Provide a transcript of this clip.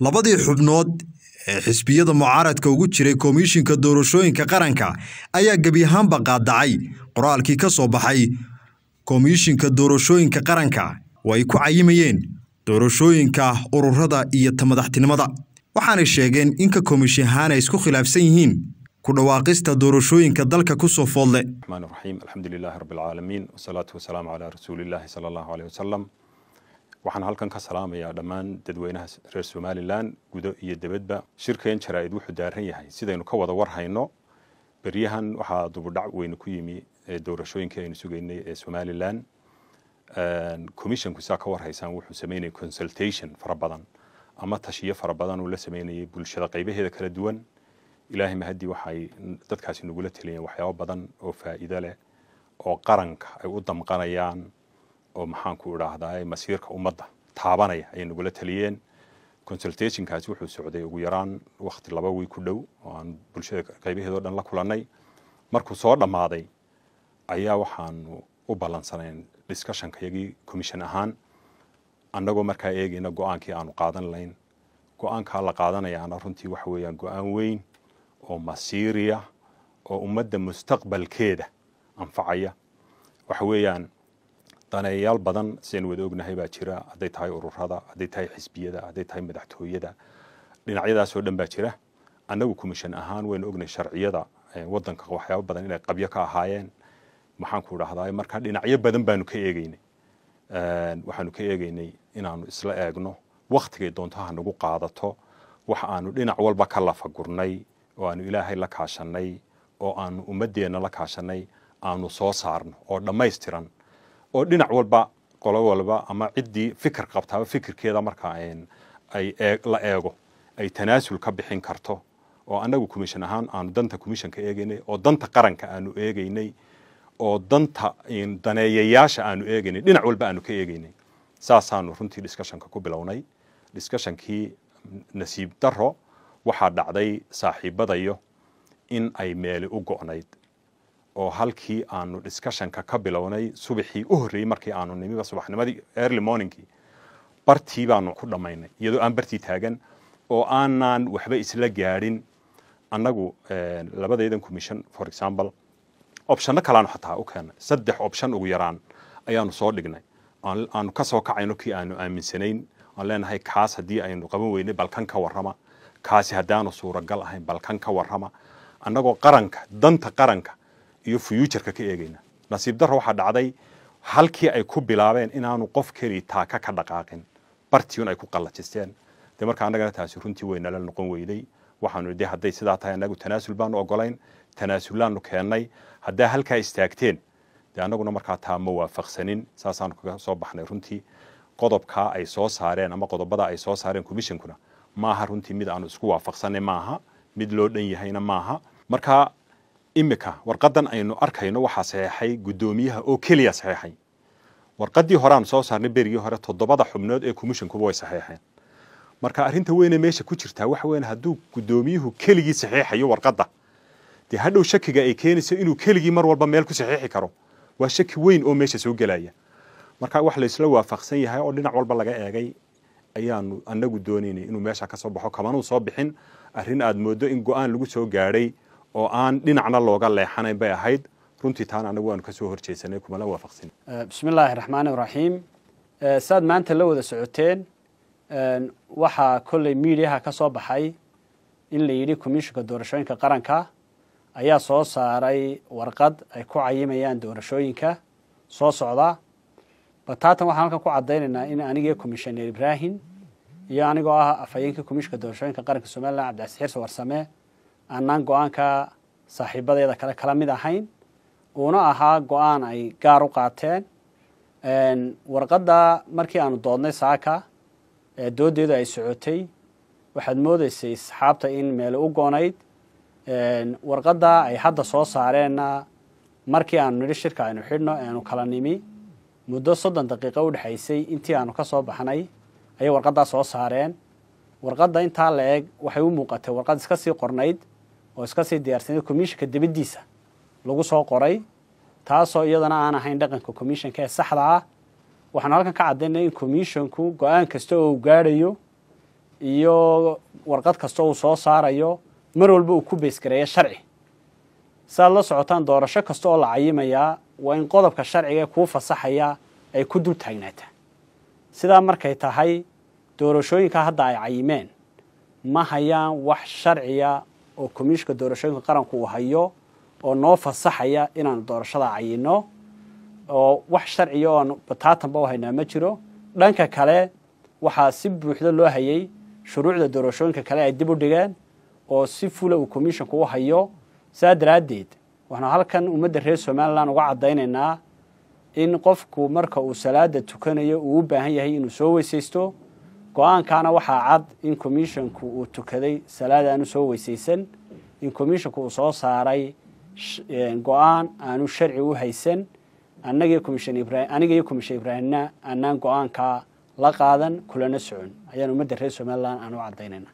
labadii xubnood ee xisbiyada mucaaradka ugu jiray komishinka doorashooyinka qaranka ayaa gebi ahaanba qaadacay qoraalkii ka soo baxay komishinka doorashooyinka qaranka oo ay ku cayimayeen doorashooyinka ururada iyo tamadaxtinimada waxaanay sheegeen inka komishahaan ay isku khilaafsan yihiin ku dhawaaqista doorashooyinka dalka ku soo foodle waxaan halkan ka salaamayaa dhammaan dadweynaha reer somalilan gudo iyo debadba shirkan jaraa-id wuxuu daaran yahay sidaynu ka wada warhayno beryahan waxaa dubudhac weyne ku yimi doorashooyinkii aynu sugaynay ee somalilan commisshanku saa ka warhaysaan wuxuu sameynayay consultation fara badan ama tashiyo fara badan uu la sameynayay bulshada qaybaheeda kala duwan ilaahay mahadii waxay dadkaasi nagula teliyeen waxyaabo badan oo faa'iido leh oo qaranka ay u damqanayaan oo maxaanku idhaahdaay masiirka ummadda taabanaya ayay nagula taliyeen consultationkaasi wuxuu socday ugu yaraan wakti laba wiy ku dhow oo aan bulshada qaybaheedo dhan la kulanay markuu soo dhammaaday ayaa waxaanu u ballansanayn discussionka iyagii commission ahaan annagoo markaa eegayna go-aankii aanu qaadan layn go-aankaa la qaadanayaana runtii waxa weeyaan go-aan weyn oo masiiriya oo ummadda mustaqbalkeeda anfacaya waxa weeyaan daneeyayaal badan sidayn wada ognahay baa jira hadday tahay ururada hadday tahay xisbiyada hadday tahay madaxtooyada dhinacyadaasoo dhan baa jira annagu commission ahaan waynu ognahay sharciyada wadanka waxyaaba badan inay qabyo ka ahaayeen maxaanku dhahdaa marka dhinacyo badan baanu ka eegeynay waxaanu ka eegeynay inaanu isla eegno waktigay doontaha nagu qaadato wax aanu dhinac walba ka lafagurnay oo aanu ilaahay la kaashanay oo aanu ummadeenna la kaashanay aanu soo saarno oo dhammaystiran oo dhinac walba qolo walba ama ciddii fikir qabtaba fikirkeeda markaa ay la eego ay tanaasul ka bixin karto oo annagu commission ahaan aanu danta commissionka eegeynay oo danta qaranka aanu eegeynay oo danta daneeyayaasha aanu eegeynay dhinac walba aanu ka eegeynay saasaanu runtii discussionka ku bilownay discushankii nasiib daro waxaa dhacday saaxiibadayo in ay meeli u go'nayd oo halkii aanu discussionka ka bilownay subaxii u horreeyey markii aanu nimiba subaxnimadii early morningkii bartii baanu ku dhammaynay iyadoo aan bartii taagan oo aanaan waxba isla gaadhin annagu eh, labadaydan commission for example optionno kalaanu xataa u keennay saddex option ugu yaraan ayaanu soo dhignay aanu kasoo soo kacayno kii aanu aaminsanayn aan leenahay kaas haddii aynu qaban weynay balkan ka warrama kaasi haddaanu suuragal ahayn balkan ka warrama annagoo qaranka danta qaranka iyo fuutureka ka eegayna nasiib darro waxaa dhacday halkii ay ku bilaabeen inaanu qof keli taaka ka dhaqaaqin bartiun ay ku qallajisteen dee markaa annagana taasi runtii way nala noqon weyday waxaanu de hadday sidaa tahay annagu tanaasul baanu ogolayn tanaasulaannu keennay haddaa halkaa istaagteen dee annaguna markaa taa ma waafaqsanin saasaanu kaga soo baxnay runtii qodobkaa ay soo saareen ama qodobada ay soo saareen commissionkuna maaha runtii mid aanu isku waafaqsanay maaha mid loo dhan yahayna maaha marka imika warqadan aynu arkayno waxaa saxeexay guddoomiyaha oo keliya saxeexay warqaddii hore aan soo saarnay berigii hore toddobada xubnood ee commissionkuba way saxeexeen marka arrinta weynee meesha ku jirtaa waxa weyan hadduu guddoomiyuhu keligii saxeexayo warqadda dee hadhow shakiga ay keenayso inuu keligii mar walba meel ku saxeexi karo waa shaki weyn oo meesha soo gelaya marka wax laysla waafaqsan yahay oo dhinac walba laga eegay ayaanu anagu doonaynay inuu meesha ka soo baxo kamanuu soo bixin arrin aad mooddo in go-aan lagu soo gaadhay oo aan dhinacna looga leexanay bay ahayd runtii taana anagu waanu kasoo horjeesanay kumala waafaqsan bismi illaahi raxmaani iraxiim saad maanta la wada socoteen waxaa kolley miidiyaha ka soo baxay in la yidhi commishinka doorashooyinka qaranka ayaa soo saaray warqad ay ku cayimayaan doorashooyinka soo socda bataatan waxaan halkan ku caddaynaynaa in anigee commishoner ibrahim iyo anigoo ah afhayeenkii commishinka doorashooyinka qaranka somalilan cabdicasixiirse warsame aanaan go-aanka saaxiibadeeda kale kala mid ahayn uuna ahaa go-aan ay gaar u qaateen warqadda markii aanu doodnay saaka ee dooddeedu ay socotay waxaad moodaysay asxaabta in meelo u goonayd warqadda ay hadda soo saareenna markii aanu nidhi shirka aynu xidhno eanu kala nimi muddo soddon daqiiqo u dhexaysay intii aanu ka soo baxnay ayay warqaddaa soo saareen warqadda intaa la eg waxay u muuqatay warqad iska sii qornayd oo iska sii diyaarsanay commissionka debadiisa lagu soo qoray taasoo iyadana aan ahayn dhaqanka commissionka ee saxda ah waxaanu halkan ka caddaynaya in commissionku go-aan kasta oo uu gaadhayo iyo warqad kasta uu soo saarayo mar walba uu ku beesgareeyo sharci saaad la socotaan doorasho kasta oo la cayimayaa waa in qodobka sharciga ee kuu fasaxaya ay ku dul taagnaataa sidaa markay tahay doorashooyinka hadda ay cayimeen ma hayaan wax sharciya oo komishinka doorashooyinka qaranku uu hayo oo noo fasaxaya inaanu doorashada cayino oo wax sharciga oan bataatanba u haynaa ma jiro dhanka kale waxaa si buuxdo loo hayay shuruucda doorashooyinka kale ay dib u dhigeen oo si fula uu komishinku u hayo saa daraaddeed waxaanu halkan ummadda reer somalilan uga caddaynaynaa in qofku marka uu salaada tukanayo uu u baahan yahay inuu soo weysaysto go-aankaana waxaa cad in commisshonku uu tukaday salaad aanu soo weysaysan in commisshonku uu soo saaray go-aan aanu sharci u haysan aniga iyo commishan ibraahimna aanaan go-aankaa la qaadan kulana socon ayaan ummadda reer somalilan aanu caddaynayna